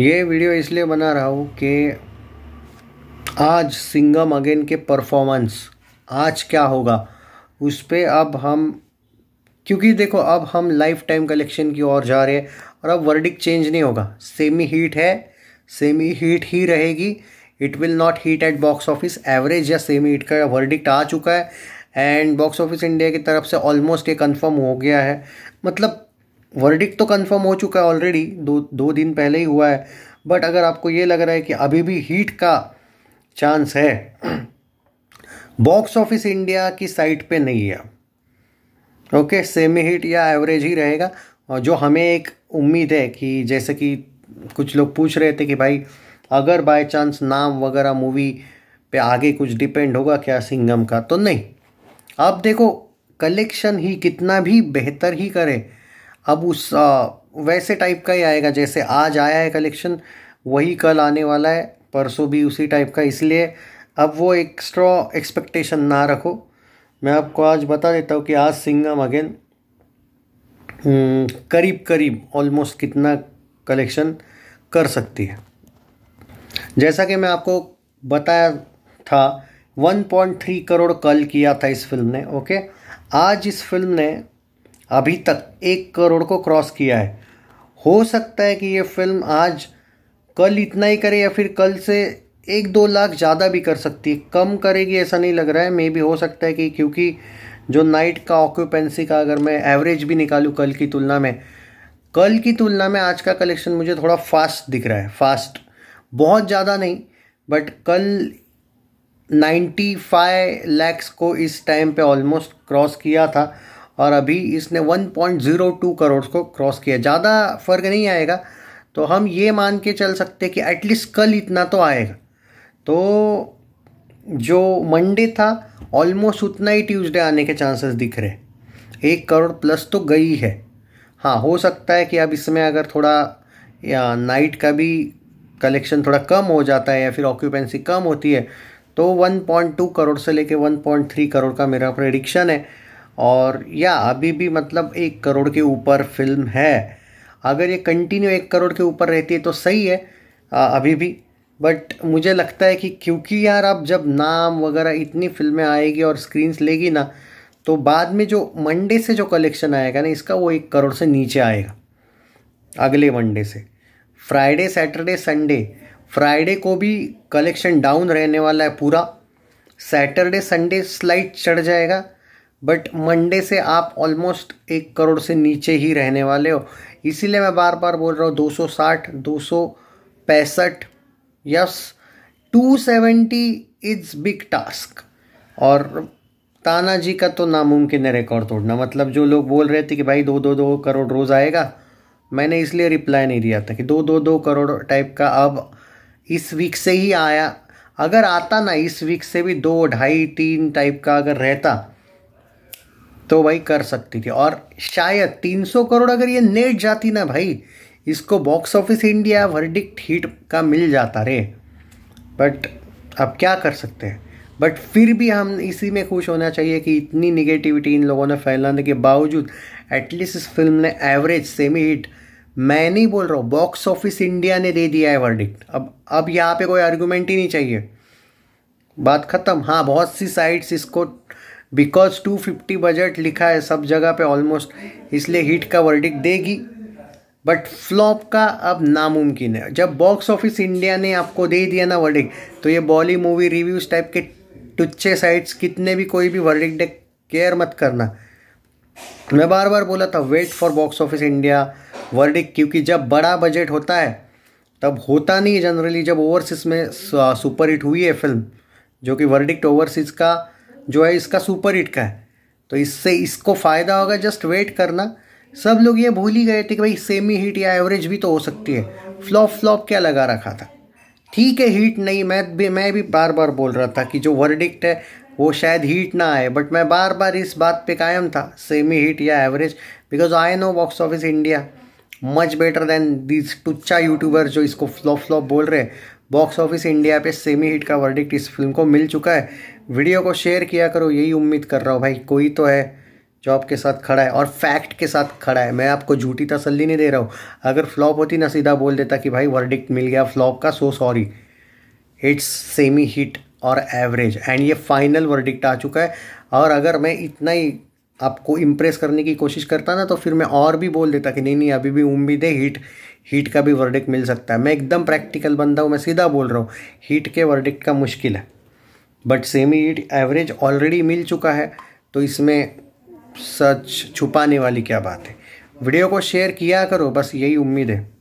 ये वीडियो इसलिए बना रहा हूँ कि आज सिंगम अगेन के परफॉर्मेंस आज क्या होगा उस पर अब हम क्योंकि देखो अब हम लाइफ टाइम कलेक्शन की ओर जा रहे हैं और अब वर्डिक चेंज नहीं होगा सेमी हीट है सेमी हीट ही रहेगी it will not hit at box office average या सेमी हीट का वर्डिक्ट आ चुका है एंड बॉक्स ऑफिस इंडिया की तरफ से ऑलमोस्ट ये कंफर्म हो गया है मतलब वर्डिक तो कंफर्म हो चुका है ऑलरेडी दो दो दिन पहले ही हुआ है बट अगर आपको ये लग रहा है कि अभी भी हीट का चांस है बॉक्स ऑफिस इंडिया की साइट पे नहीं है ओके सेमी हीट या एवरेज ही रहेगा और जो हमें एक उम्मीद है कि जैसे कि कुछ लोग पूछ रहे थे कि भाई अगर बाय चांस नाम वगैरह मूवी पे आगे कुछ डिपेंड होगा क्या सिंगम का तो नहीं आप देखो कलेक्शन ही कितना भी बेहतर ही करें अब उस वैसे टाइप का ही आएगा जैसे आज आया है कलेक्शन वही कल आने वाला है परसों भी उसी टाइप का इसलिए अब वो एक्स्ट्रा एक्सपेक्टेशन ना रखो मैं आपको आज बता देता हूँ कि आज सिंगम हम्म, अगेन करीब करीब ऑलमोस्ट कितना कलेक्शन कर सकती है जैसा कि मैं आपको बताया था 1.3 करोड़ कल किया था इस फिल्म ने ओके आज इस फिल्म ने अभी तक एक करोड़ को क्रॉस किया है हो सकता है कि ये फिल्म आज कल इतना ही करे या फिर कल से एक दो लाख ज़्यादा भी कर सकती है कम करेगी ऐसा नहीं लग रहा है मे भी हो सकता है कि क्योंकि जो नाइट का ऑक्यूपेंसी का अगर मैं एवरेज भी निकालूँ कल की तुलना में कल की तुलना में आज का कलेक्शन मुझे थोड़ा फास्ट दिख रहा है फास्ट बहुत ज़्यादा नहीं बट कल 95 लैक्स को इस टाइम पे ऑलमोस्ट क्रॉस किया था और अभी इसने 1.02 करोड़ को क्रॉस किया ज़्यादा फर्क नहीं आएगा तो हम ये मान के चल सकते कि एटलीस्ट कल इतना तो आएगा तो जो मंडे था ऑलमोस्ट उतना ही ट्यूसडे आने के चांसेस दिख रहे एक करोड़ प्लस तो गई है हाँ हो सकता है कि अब इसमें अगर थोड़ा या नाइट का भी कलेक्शन थोड़ा कम हो जाता है या फिर ऑक्यूपेंसी कम होती है तो 1.2 करोड़ से लेके 1.3 करोड़ का मेरा प्रेडिक्शन है और या अभी भी मतलब एक करोड़ के ऊपर फिल्म है अगर ये कंटिन्यू एक करोड़ के ऊपर रहती है तो सही है आ, अभी भी बट मुझे लगता है कि क्योंकि यार अब जब नाम वगैरह इतनी फिल्में आएगी और स्क्रीन्स लेगी ना तो बाद में जो मंडे से जो कलेक्शन आएगा ना इसका वो एक करोड़ से नीचे आएगा अगले मंडे से फ्राइडे सैटरडे संडे फ्राइडे को भी कलेक्शन डाउन रहने वाला है पूरा सैटरडे संडे स्लाइड चढ़ जाएगा बट मंडे से आप ऑलमोस्ट एक करोड़ से नीचे ही रहने वाले हो इसीलिए मैं बार बार बोल रहा हूँ 260 दो यस 270 इज बिग टास्क और ताना जी का तो नामुमकिन है रिकॉर्ड तोड़ना मतलब जो लोग बोल रहे थे कि भाई दो दो दो करोड़ रोज़ आएगा मैंने इसलिए रिप्लाई नहीं दिया था कि दो दो दो करोड़ टाइप का अब इस वीक से ही आया अगर आता ना इस वीक से भी दो ढाई तीन टाइप का अगर रहता तो भाई कर सकती थी और शायद 300 करोड़ अगर ये नेट जाती ना भाई इसको box office India verdict hit का मिल जाता रे बट अब क्या कर सकते हैं बट फिर भी हम इसी में खुश होना चाहिए कि इतनी निगेटिविटी इन लोगों ने फैलाने के बावजूद एटलीस्ट इस फिल्म ने एवरेज सेमी हिट मैं नहीं बोल रहा हूँ बॉक्स ऑफिस इंडिया ने दे दिया है वर्डिक्ट अब अब यहाँ पे कोई आर्गूमेंट ही नहीं चाहिए बात ख़त्म हाँ बहुत सी साइट्स इसको बिकॉज 250 बजट लिखा है सब जगह पे ऑलमोस्ट इसलिए हिट का वर्डिक देगी बट फ्लॉप का अब नामुमकिन है जब बॉक्स ऑफिस इंडिया ने आपको दे दिया ना वर्डिक तो ये बॉली मूवी रिव्यूज टाइप के टुच्चे साइट्स कितने भी कोई भी वर्डिक डे केयर मत करना मैं बार बार बोला था wait for box office India verdict क्योंकि जब बड़ा बजट होता है तब होता नहीं जनरली जब ओवरसीज में सुपर हिट हुई है फिल्म जो कि वर्डिक्ट ओवरसीज का जो है इसका सुपर हिट का है तो इससे इसको फ़ायदा होगा जस्ट वेट करना सब लोग ये भूल ही गए थे कि भाई सेमी हिट या एवरेज भी तो हो सकती है फ्लॉप फ्लॉप क्या लगा रखा था ठीक है हीट नहीं मैं भी मैं भी बार बार बोल रहा था कि जो वर्डिक्ट है वो शायद हीट ना आए बट मैं बार बार इस बात पे कायम था सेमी हीट या average because I know box office India much better than this टुच्चा यूट्यूबर जो इसको फ्लॉप फ्लॉप बोल रहे हैं बॉक्स ऑफिस इंडिया पे सेमी हिट का वर्डिक्ट इस फिल्म को मिल चुका है वीडियो को शेयर किया करो यही उम्मीद कर रहा हूँ भाई कोई तो है जो आपके साथ खड़ा है और फैक्ट के साथ खड़ा है मैं आपको झूठी तसल्ली नहीं दे रहा हूँ अगर फ्लॉप होती ना सीधा बोल देता कि भाई वर्डिक्ट मिल गया फ्लॉप का so sorry it's semi hit और एवरेज एंड ये फाइनल वर्डिक्ट आ चुका है और अगर मैं इतना ही आपको इम्प्रेस करने की कोशिश करता ना तो फिर मैं और भी बोल देता कि नहीं नहीं अभी भी उम्मीद है हीट हीट का भी वर्डिक्ट मिल सकता है मैं एकदम प्रैक्टिकल बंदा हूँ मैं सीधा बोल रहा हूँ हीट के वर्डिक्ट का मुश्किल है but semi hit average already मिल चुका है तो इसमें सच छुपाने वाली क्या बात है वीडियो को शेयर किया करो बस यही उम्मीद है